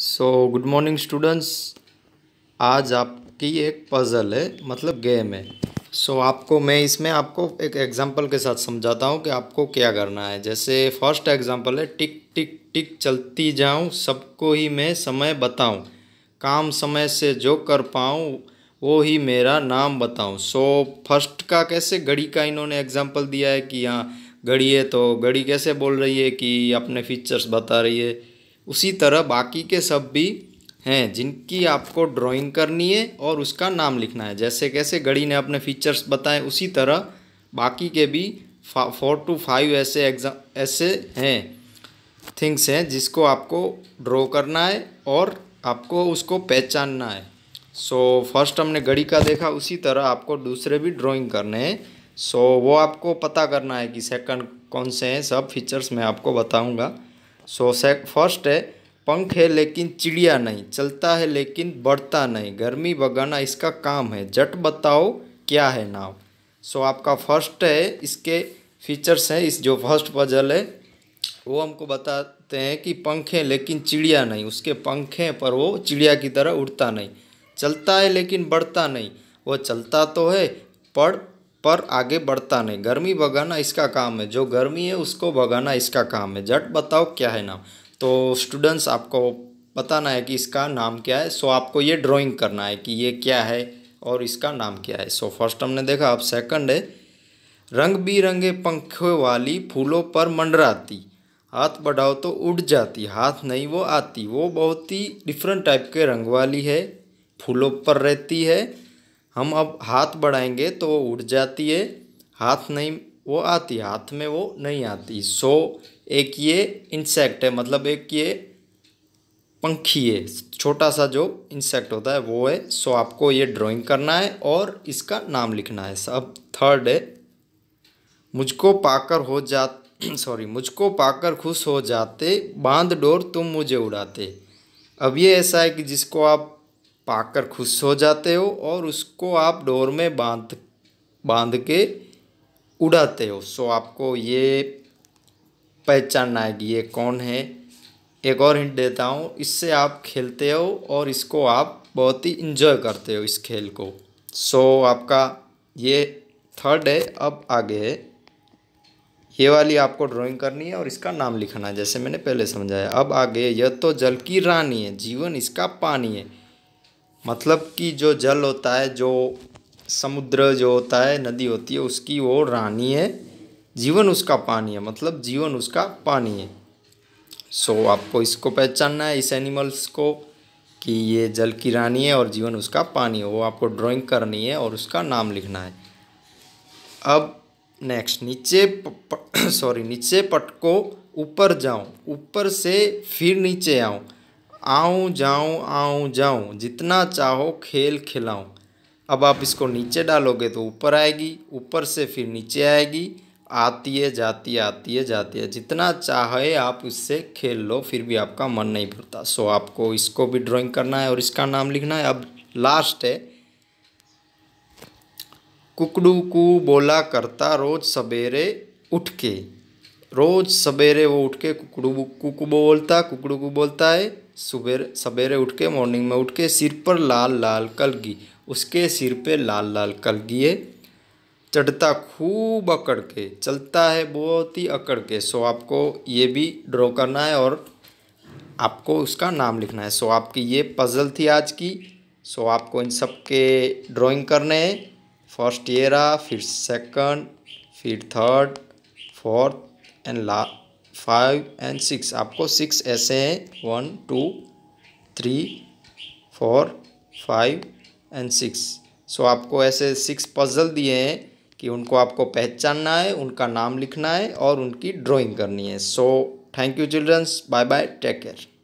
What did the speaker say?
so good morning students आज आपकी एक पज़ल है मतलब गेम है सो so, आपको मैं इसमें आपको एक एग्जांपल के साथ समझाता हूँ कि आपको क्या करना है जैसे फर्स्ट एग्जांपल है टिक टिक टिक चलती जाऊँ सबको ही मैं समय बताऊँ काम समय से जो कर पाऊँ वो ही मेरा नाम बताऊँ सो so, फर्स्ट का कैसे घड़ी का इन्होंने एग्जाम्पल दिया है कि यहाँ घड़ी है तो घड़ी कैसे बोल रही है कि अपने फीचर्स बता रही है उसी तरह बाकी के सब भी हैं जिनकी आपको ड्राइंग करनी है और उसका नाम लिखना है जैसे कैसे घड़ी ने अपने फीचर्स बताए उसी तरह बाकी के भी फोर टू फाइव ऐसे एग्जाम ऐसे हैं थिंग्स हैं जिसको आपको ड्रॉ करना है और आपको उसको पहचानना है सो so, फर्स्ट हमने घड़ी का देखा उसी तरह आपको दूसरे भी ड्राइंग करने हैं सो so, वो आपको पता करना है कि सेकंड कौन से हैं सब फीचर्स मैं आपको बताऊंगा से फर्स्ट है पंख है लेकिन चिड़िया नहीं चलता है लेकिन बढ़ता नहीं गर्मी बगाना इसका काम है जट बताओ क्या है नाव सो आपका फर्स्ट है इसके फीचर्स हैं इस जो फर्स्ट पजल है वो हमको बताते हैं कि पंख हैं लेकिन चिड़िया नहीं उसके पंख हैं पर वो चिड़िया की तरह उड़ता नहीं चलता है लेकिन बढ़ता नहीं वो चलता तो है पर पर आगे बढ़ता नहीं गर्मी भगाना इसका काम है जो गर्मी है उसको भगाना इसका काम है झट बताओ क्या है नाम तो स्टूडेंट्स आपको बताना है कि इसका नाम क्या है सो आपको ये ड्राइंग करना है कि ये क्या है और इसका नाम क्या है सो फर्स्ट हमने देखा अब सेकंड है रंग बिरंगे पंखों वाली फूलों पर मंडराती हाथ बढ़ाओ तो उड़ जाती हाथ नहीं वो आती वो बहुत ही डिफरेंट टाइप के रंग वाली है फूलों पर रहती है हम अब हाथ बढ़ाएंगे तो वो उड़ जाती है हाथ नहीं वो आती हाथ में वो नहीं आती सो एक ये इंसेक्ट है मतलब एक ये पंखी है छोटा सा जो इंसेक्ट होता है वो है सो आपको ये ड्राइंग करना है और इसका नाम लिखना है सब थर्ड है मुझको पाकर हो जा सॉरी मुझको पाकर खुश हो जाते बांध डोर तुम मुझे उड़ाते अब ये ऐसा है कि जिसको आप पाकर खुश हो जाते हो और उसको आप डोर में बांध बांध के उड़ाते हो सो आपको ये पहचानना है कि ये कौन है एक और हिंट देता हूँ इससे आप खेलते हो और इसको आप बहुत ही इन्जॉय करते हो इस खेल को सो आपका ये थर्ड है अब आगे है ये वाली आपको ड्राइंग करनी है और इसका नाम लिखना है जैसे मैंने पहले समझाया अब आगे यह तो जल की रानी है जीवन इसका पानी है मतलब कि जो जल होता है जो समुद्र जो होता है नदी होती है उसकी वो रानी है जीवन उसका पानी है मतलब जीवन उसका पानी है सो so, आपको इसको पहचानना है इस एनिमल्स को कि ये जल की रानी है और जीवन उसका पानी है वो आपको ड्राइंग करनी है और उसका नाम लिखना है अब नेक्स्ट नीचे सॉरी नीचे पट को ऊपर जाऊँ ऊपर से फिर नीचे आऊँ आऊँ जाऊं आऊँ जाऊं जितना चाहो खेल खिलाऊं अब आप इसको नीचे डालोगे तो ऊपर आएगी ऊपर से फिर नीचे आएगी आती है जाती है आती है जाती है जितना चाहे आप उससे खेल लो फिर भी आपका मन नहीं भरता सो आपको इसको भी ड्राइंग करना है और इसका नाम लिखना है अब लास्ट है कुकड़ू कु बोला करता रोज सवेरे उठ के रोज़ सवेरे वो उठ के कुकड़ू कुकू बोलता कुकड़ू को बोलता है सुबह सवेरे उठ के मॉर्निंग में उठ के सिर पर लाल लाल कलगी उसके सिर पे लाल लाल कलगी है चढ़ता खूब अकड़ के चलता है बहुत ही अकड़ के सो आपको ये भी ड्रॉ करना है और आपको उसका नाम लिखना है सो आपकी ये पजल थी आज की सो आपको इन सब के ड्राइंग करने हैं फर्स्ट ईयर फिर सेकंड फिर थर्ड फोर्थ एंड ला फाइव एंड सिक्स आपको सिक्स ऐसे हैं one two three four five and six so आपको ऐसे सिक्स पजल दिए हैं कि उनको आपको पहचानना है उनका नाम लिखना है और उनकी ड्राइंग करनी है so thank you childrens bye bye take care